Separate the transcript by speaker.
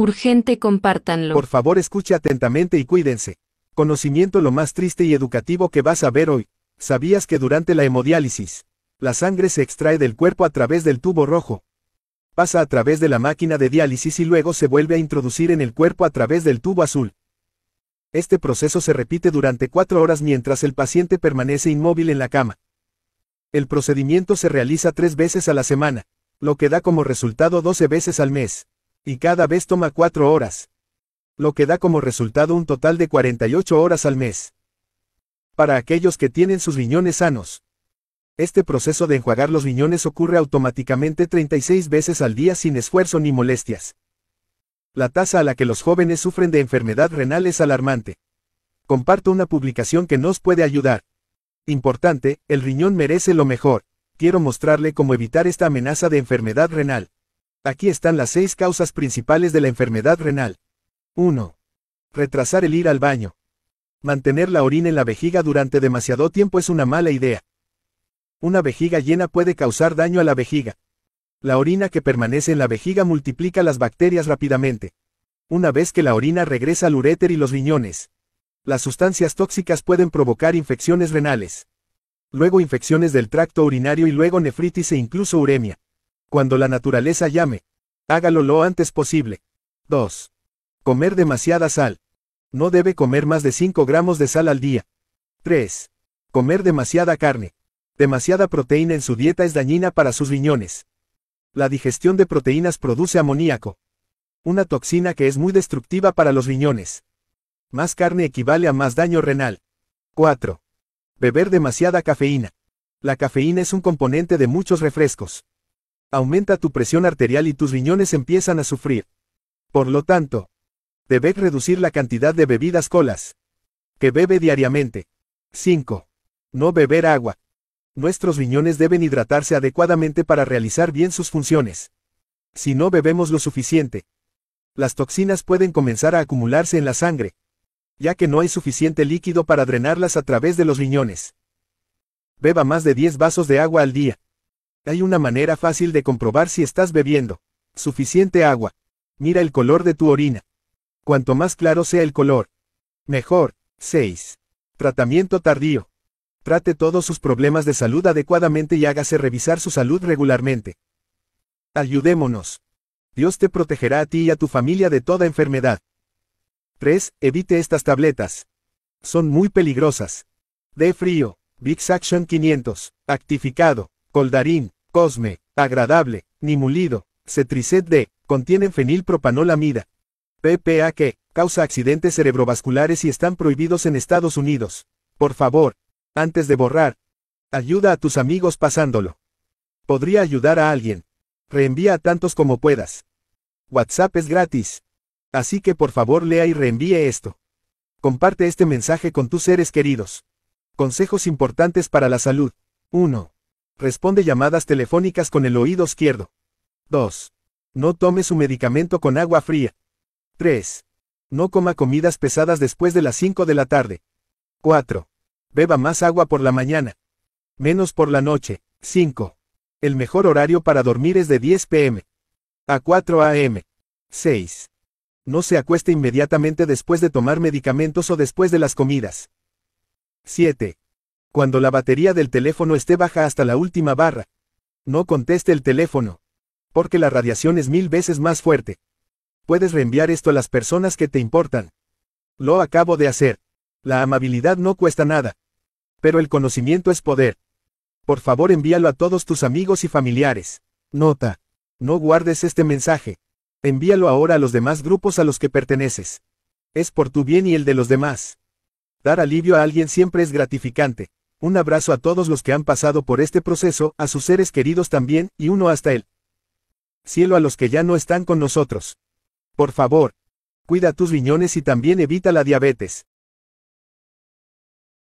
Speaker 1: Urgente compártanlo. Por favor escuche atentamente y cuídense. Conocimiento lo más triste y educativo que vas a ver hoy. ¿Sabías que durante la hemodiálisis, la sangre se extrae del cuerpo a través del tubo rojo? Pasa a través de la máquina de diálisis y luego se vuelve a introducir en el cuerpo a través del tubo azul. Este proceso se repite durante cuatro horas mientras el paciente permanece inmóvil en la cama. El procedimiento se realiza tres veces a la semana, lo que da como resultado 12 veces al mes y cada vez toma 4 horas, lo que da como resultado un total de 48 horas al mes. Para aquellos que tienen sus riñones sanos, este proceso de enjuagar los riñones ocurre automáticamente 36 veces al día sin esfuerzo ni molestias. La tasa a la que los jóvenes sufren de enfermedad renal es alarmante. Comparto una publicación que nos puede ayudar. Importante, el riñón merece lo mejor. Quiero mostrarle cómo evitar esta amenaza de enfermedad renal. Aquí están las seis causas principales de la enfermedad renal. 1. Retrasar el ir al baño. Mantener la orina en la vejiga durante demasiado tiempo es una mala idea. Una vejiga llena puede causar daño a la vejiga. La orina que permanece en la vejiga multiplica las bacterias rápidamente. Una vez que la orina regresa al uréter y los riñones, las sustancias tóxicas pueden provocar infecciones renales. Luego infecciones del tracto urinario y luego nefritis e incluso uremia. Cuando la naturaleza llame, hágalo lo antes posible. 2. Comer demasiada sal. No debe comer más de 5 gramos de sal al día. 3. Comer demasiada carne. Demasiada proteína en su dieta es dañina para sus riñones. La digestión de proteínas produce amoníaco, una toxina que es muy destructiva para los riñones. Más carne equivale a más daño renal. 4. Beber demasiada cafeína. La cafeína es un componente de muchos refrescos aumenta tu presión arterial y tus riñones empiezan a sufrir. Por lo tanto, debes reducir la cantidad de bebidas colas que bebe diariamente. 5. No beber agua. Nuestros riñones deben hidratarse adecuadamente para realizar bien sus funciones. Si no bebemos lo suficiente, las toxinas pueden comenzar a acumularse en la sangre, ya que no hay suficiente líquido para drenarlas a través de los riñones. Beba más de 10 vasos de agua al día. Hay una manera fácil de comprobar si estás bebiendo. Suficiente agua. Mira el color de tu orina. Cuanto más claro sea el color, mejor. 6. Tratamiento tardío. Trate todos sus problemas de salud adecuadamente y hágase revisar su salud regularmente. Ayudémonos. Dios te protegerá a ti y a tu familia de toda enfermedad. 3. Evite estas tabletas. Son muy peligrosas. De frío, Big Action 500, actificado, coldarín, Cosme, agradable, nimulido, mulido, cetricet D, contienen fenilpropanolamida. PPA que, causa accidentes cerebrovasculares y están prohibidos en Estados Unidos. Por favor, antes de borrar, ayuda a tus amigos pasándolo. Podría ayudar a alguien. Reenvía a tantos como puedas. WhatsApp es gratis. Así que por favor lea y reenvíe esto. Comparte este mensaje con tus seres queridos. Consejos importantes para la salud. 1. Responde llamadas telefónicas con el oído izquierdo. 2. No tome su medicamento con agua fría. 3. No coma comidas pesadas después de las 5 de la tarde. 4. Beba más agua por la mañana. Menos por la noche. 5. El mejor horario para dormir es de 10 pm a 4 am. 6. No se acueste inmediatamente después de tomar medicamentos o después de las comidas. 7 cuando la batería del teléfono esté baja hasta la última barra. No conteste el teléfono. Porque la radiación es mil veces más fuerte. Puedes reenviar esto a las personas que te importan. Lo acabo de hacer. La amabilidad no cuesta nada. Pero el conocimiento es poder. Por favor envíalo a todos tus amigos y familiares. Nota. No guardes este mensaje. Envíalo ahora a los demás grupos a los que perteneces. Es por tu bien y el de los demás. Dar alivio a alguien siempre es gratificante. Un abrazo a todos los que han pasado por este proceso, a sus seres queridos también, y uno hasta él. Cielo a los que ya no están con nosotros. Por favor, cuida tus riñones y también evita la diabetes.